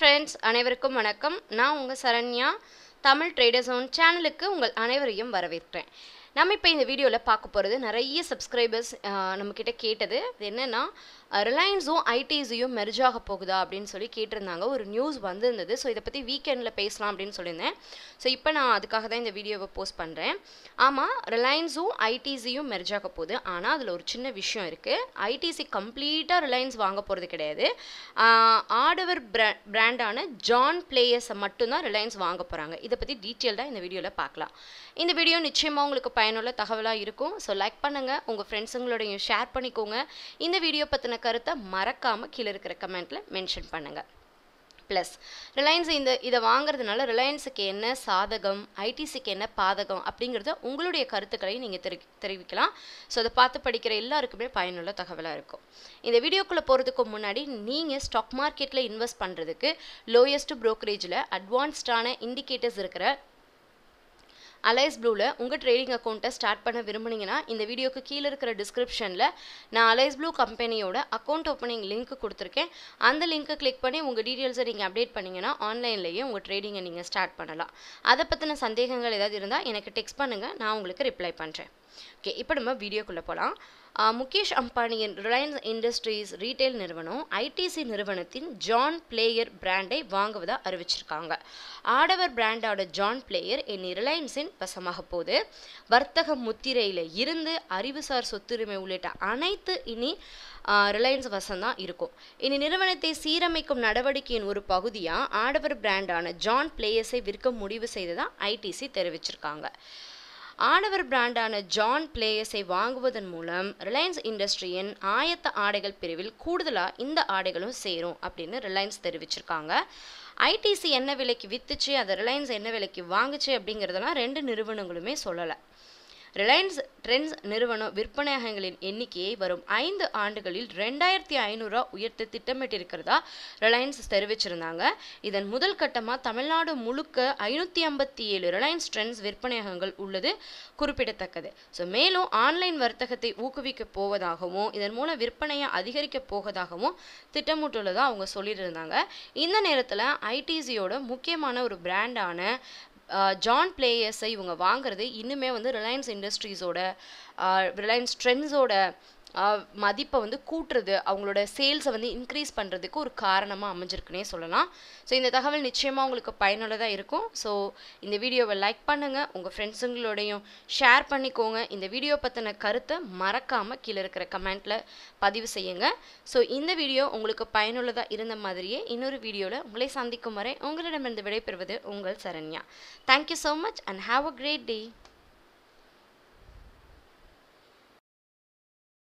friends அனைவருக்கும் வணக்கம் நான் உங்கள் சரண்யா தமிழ் ட்ரேடர்ஸ் ஓன் சேனலுக்கு உங்கள் அனைவரையும் வரவேற்கிறேன் நம்ம இப்போ இந்த வீடியோவில் பார்க்க போகிறது நிறைய சப்ஸ்கிரைபர்ஸ் நம்மக்கிட்ட கேட்டது அது என்னென்னா ரிலையன்ஸும் ஐடிஸையும் மெர்ஜ் போகுதா அப்படின்னு சொல்லி கேட்டிருந்தாங்க ஒரு நியூஸ் வந்திருந்தது ஸோ இதை பற்றி வீக்கெண்டில் பேசலாம் அப்படின்னு சொல்லியிருந்தேன் ஸோ இப்போ நான் அதுக்காக தான் இந்த வீடியோவை போஸ்ட் பண்ணுறேன் ஆமாம் ரிலையன்ஸும் ஐடிஸையும் மெர்ஜாக போகுது ஆனால் அதில் ஒரு சின்ன விஷயம் இருக்குது ஐடிசி கம்ப்ளீட்டாக ரிலையன்ஸ் வாங்க போகிறது கிடையாது ஆடவர் பிராண்டான ஜான் பிளேயர்ஸை மட்டும்தான் ரிலையன்ஸ் வாங்க போகிறாங்க இதை பற்றி டீட்டெயில்டாக இந்த வீடியோவில் பார்க்கலாம் இந்த வீடியோ நிச்சயமாக உங்களுக்கு பயனுள்ள தகவலாக இருக்கும் ஸோ லைக் பண்ணுங்கள் உங்கள் ஃப்ரெண்ட்ஸுங்களோடையும் ஷேர் பண்ணிக்கோங்க இந்த வீடியோ பற்றின கருத்தை மறக்காமல் கீழே இருக்கிற கமெண்ட்டில் மென்ஷன் பண்ணுங்கள் ப்ளஸ் ரிலையன்ஸ் இந்த இதை வாங்குறதுனால ரிலையன்ஸுக்கு என்ன சாதகம் ஐடிசிக்கு என்ன பாதகம் அப்படிங்கிறத உங்களுடைய கருத்துக்களையும் நீங்கள் தெரி தெரிவிக்கலாம் ஸோ அதை பார்த்து படிக்கிற எல்லாருக்குமே பயனுள்ள தகவலாக இருக்கும் இந்த வீடியோக்குள்ளே போகிறதுக்கு முன்னாடி நீங்கள் ஸ்டாக் மார்க்கெட்டில் இன்வெஸ்ட் பண்ணுறதுக்கு லோயஸ்ட் ப்ரோக்கரேஜில் அட்வான்ஸ்டான இண்டிகேட்டர்ஸ் இருக்கிற அலைஸ் ப்ளூவில் உங்கள் ட்ரேடிங் அக்கௌண்ட்டை ஸ்டார்ட் பண்ண விரும்புனீங்கன்னா இந்த வீடியோக்கு கீழே இருக்கிற டிஸ்கிரிப்ஷனில் நான் அலைஸ் ப்ளூ கம்பெனியோட அக்கௌண்ட் ஓப்பனிங் லிங்க் கொடுத்துருக்கேன் அந்த லிங்க்கை கிளிக் பண்ணி உங்கள் டீட்டெயில்ஸை நீங்கள் அப்டேட் பண்ணிங்கன்னா ஆன்லைன்லேயே உங்கள் ட்ரேடிங்கை நீங்கள் ஸ்டார்ட் பண்ணலாம் அதை பற்றின சந்தேகங்கள் ஏதாவது இருந்தால் எனக்கு டெக்ஸ்ட் பண்ணுங்கள் நான் உங்களுக்கு ரிப்ளை பண்ணுறேன் ஓகே இப்போ நம்ம வீடியோக்குள்ளே போகலாம் முகேஷ் அம்பானியின் ரிலையன்ஸ் இண்டஸ்ட்ரீஸ் ரீட்டைல் நிறுவனம் ஐடிசி நிறுவனத்தின் ஜான் பிளேயர் பிராண்டை வாங்குவதாக அறிவிச்சிருக்காங்க ஆடவர் பிராண்டோட ஜான் பிளேயர் இனி ரிலையன்ஸின் வசமாக போகுது வர்த்தக முத்திரையில் இருந்து அறிவுசார் சொத்துரிமை உள்ளிட்ட அனைத்து இனி ரிலையன்ஸ் வசந்தான் இருக்கும் இனி நிறுவனத்தை சீரமைக்கும் நடவடிக்கையின் ஒரு பகுதியாக ஆடவர் பிராண்டான ஜான் பிளேயர்ஸை விற்க முடிவு செய்ததாக ஐடிசி தெரிவிச்சிருக்காங்க ஆடவர் பிராண்டான ஜான் பிளேயர்ஸை வாங்குவதன் மூலம் ரிலையன்ஸ் இண்டஸ்ட்ரியின் ஆயத்த ஆடைகள் பிரிவில் கூடுதலாக இந்த ஆடைகளும் சேரும் அப்படின்னு ரிலையன்ஸ் தெரிவிச்சிருக்காங்க ஐடிசி என்ன விலைக்கு விற்றுச்சு அதை ரிலையன்ஸ் என்ன விலைக்கு வாங்குச்சு அப்படிங்கிறதெல்லாம் ரெண்டு நிறுவனங்களுமே சொல்லலை ரிலையன்ஸ் ட்ரெண்ட்ஸ் நிறுவன விற்பனையகங்களின் எண்ணிக்கையை வரும் ஐந்து ஆண்டுகளில் ரெண்டாயிரத்தி ஐநூறுரூவா உயர்த்த திட்டமிட்டிருக்கிறதா ரிலையன்ஸ் தெரிவிச்சிருந்தாங்க இதன் முதல் கட்டமாக தமிழ்நாடு முழுக்க ஐநூற்றி ஐம்பத்தி ஏழு ரிலையன்ஸ் ட்ரெண்ட்ஸ் விற்பனையகங்கள் உள்ளது குறிப்பிடத்தக்கது ஸோ மேலும் ஆன்லைன் வர்த்தகத்தை ஊக்குவிக்க போவதாகவும் இதன் மூலம் விற்பனையை அதிகரிக்க போவதாகவும் திட்டமிட்டுள்ளதாக அவங்க சொல்லியிருந்தாங்க இந்த நேரத்தில் ஐடிசியோட முக்கியமான ஒரு பிராண்டான ஜான் பிளேயர்ஸை இவங்க வாங்குறது இன்னுமே வந்து ரிலையன்ஸ் இண்டஸ்ட்ரீஸோட ரிலையன்ஸ் ட்ரெண்ட்ஸோட மதிப்பை வந்து கூட்டுறது அவங்களோட சேல்ஸை வந்து இன்க்ரீஸ் பண்ணுறதுக்கு ஒரு காரணமாக அமைஞ்சிருக்குன்னே சொல்லலாம் ஸோ இந்த தகவல் நிச்சயமாக உங்களுக்கு பயனுள்ளதாக இருக்கும் ஸோ இந்த வீடியோவை லைக் பண்ணுங்கள் உங்கள் ஃப்ரெண்ட்ஸுங்களோடையும் ஷேர் பண்ணிக்கோங்க இந்த வீடியோ பற்றின கருத்தை மறக்காமல் கீழே இருக்கிற கமெண்ட்டில் பதிவு செய்யுங்க ஸோ இந்த வீடியோ உங்களுக்கு பயனுள்ளதாக இருந்த மாதிரியே இன்னொரு வீடியோவில் உங்களை சந்திக்கும் வரை உங்களிடமிருந்து விடைபெறுவது உங்கள் Saranya thank you so much and have a great day